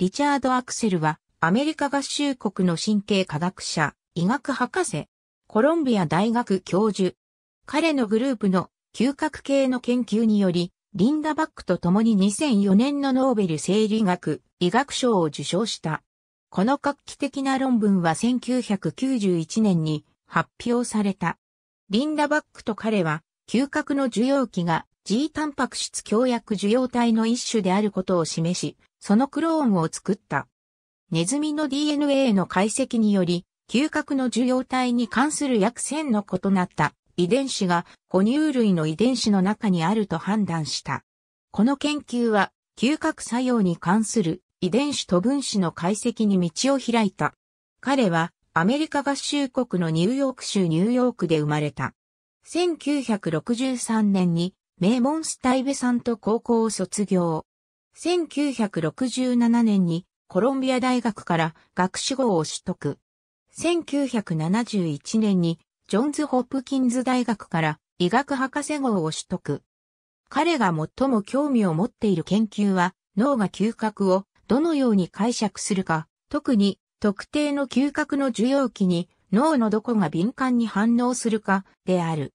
リチャード・アクセルは、アメリカ合衆国の神経科学者、医学博士、コロンビア大学教授。彼のグループの嗅覚系の研究により、リンダ・バックと共に2004年のノーベル生理学、医学賞を受賞した。この画期的な論文は1991年に発表された。リンダ・バックと彼は、嗅覚の受容器が G タンパク質強薬受容体の一種であることを示し、そのクローンを作った。ネズミの DNA の解析により、嗅覚の受容体に関する約1000の異なった遺伝子が哺乳類の遺伝子の中にあると判断した。この研究は嗅覚作用に関する遺伝子と分子の解析に道を開いた。彼はアメリカ合衆国のニューヨーク州ニューヨークで生まれた。1963年に名門スタイベさんと高校を卒業。1967年にコロンビア大学から学士号を取得。1971年にジョンズ・ホップキンズ大学から医学博士号を取得。彼が最も興味を持っている研究は脳が嗅覚をどのように解釈するか、特に特定の嗅覚の受容器に脳のどこが敏感に反応するかである。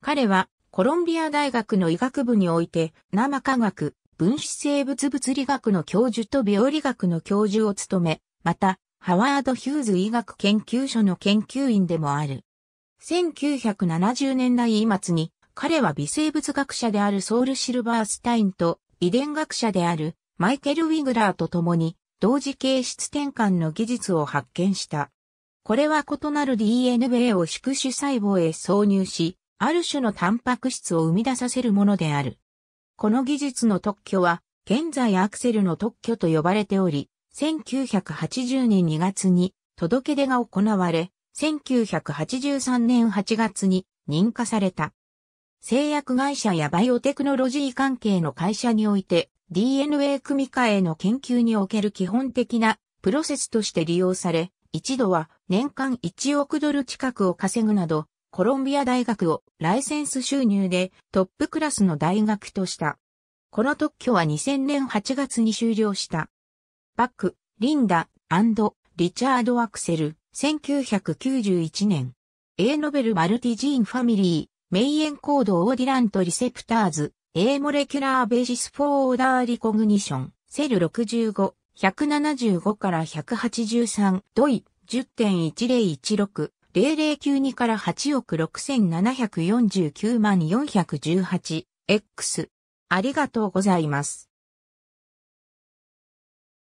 彼はコロンビア大学の医学部において、生化学、分子生物物理学の教授と病理学の教授を務め、また、ハワード・ヒューズ医学研究所の研究員でもある。1970年代末に、彼は微生物学者であるソウル・シルバースタインと遺伝学者であるマイケル・ウィグラーと共に同時形質転換の技術を発見した。これは異なる DNA を宿主細胞へ挿入し、ある種のタンパク質を生み出させるものである。この技術の特許は、現在アクセルの特許と呼ばれており、1980年2月に届け出が行われ、1983年8月に認可された。製薬会社やバイオテクノロジー関係の会社において DNA 組み換えの研究における基本的なプロセスとして利用され、一度は年間1億ドル近くを稼ぐなどコロンビア大学をライセンス収入でトップクラスの大学とした。この特許は2000年8月に終了した。バック、リンダ、リチャード・アクセル、1991年。A ノベル・マルティジーン・ファミリー、メイエンコード・オーディラント・リセプターズ、A モレキュラー・ベーシス・フォー・オーダー・リコグニション、セル65、175から183、ドイ、10.1016 0092から8億6749万 418X。ありがとうございます。